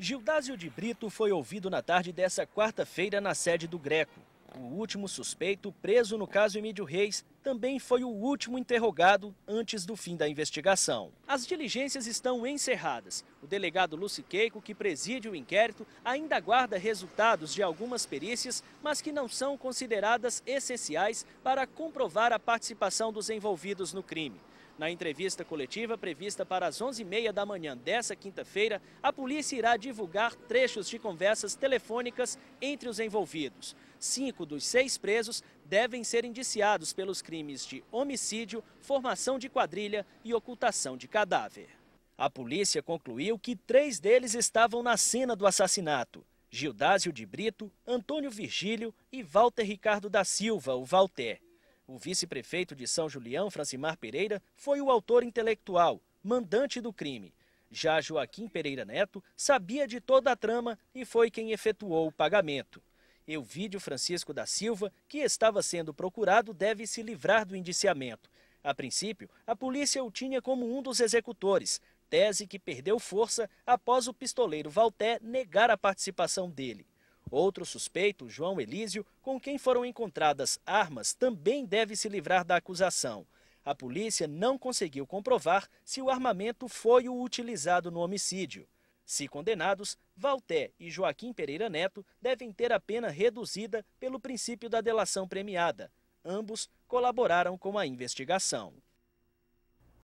Gildásio de Brito foi ouvido na tarde dessa quarta-feira na sede do Greco. O último suspeito preso no caso Emílio Reis também foi o último interrogado antes do fim da investigação. As diligências estão encerradas. O delegado Luciqueico, que preside o inquérito, ainda aguarda resultados de algumas perícias, mas que não são consideradas essenciais para comprovar a participação dos envolvidos no crime. Na entrevista coletiva prevista para as 11h30 da manhã dessa quinta-feira, a polícia irá divulgar trechos de conversas telefônicas entre os envolvidos. Cinco dos seis presos devem ser indiciados pelos crimes de homicídio, formação de quadrilha e ocultação de cadáver. A polícia concluiu que três deles estavam na cena do assassinato: Gildásio de Brito, Antônio Virgílio e Walter Ricardo da Silva, o Walter. O vice-prefeito de São Julião, Francimar Pereira, foi o autor intelectual, mandante do crime. Já Joaquim Pereira Neto sabia de toda a trama e foi quem efetuou o pagamento. Euvídio Francisco da Silva, que estava sendo procurado, deve se livrar do indiciamento. A princípio, a polícia o tinha como um dos executores, tese que perdeu força após o pistoleiro Valté negar a participação dele. Outro suspeito, João Elísio, com quem foram encontradas armas, também deve se livrar da acusação. A polícia não conseguiu comprovar se o armamento foi o utilizado no homicídio. Se condenados, Valté e Joaquim Pereira Neto devem ter a pena reduzida pelo princípio da delação premiada. Ambos colaboraram com a investigação.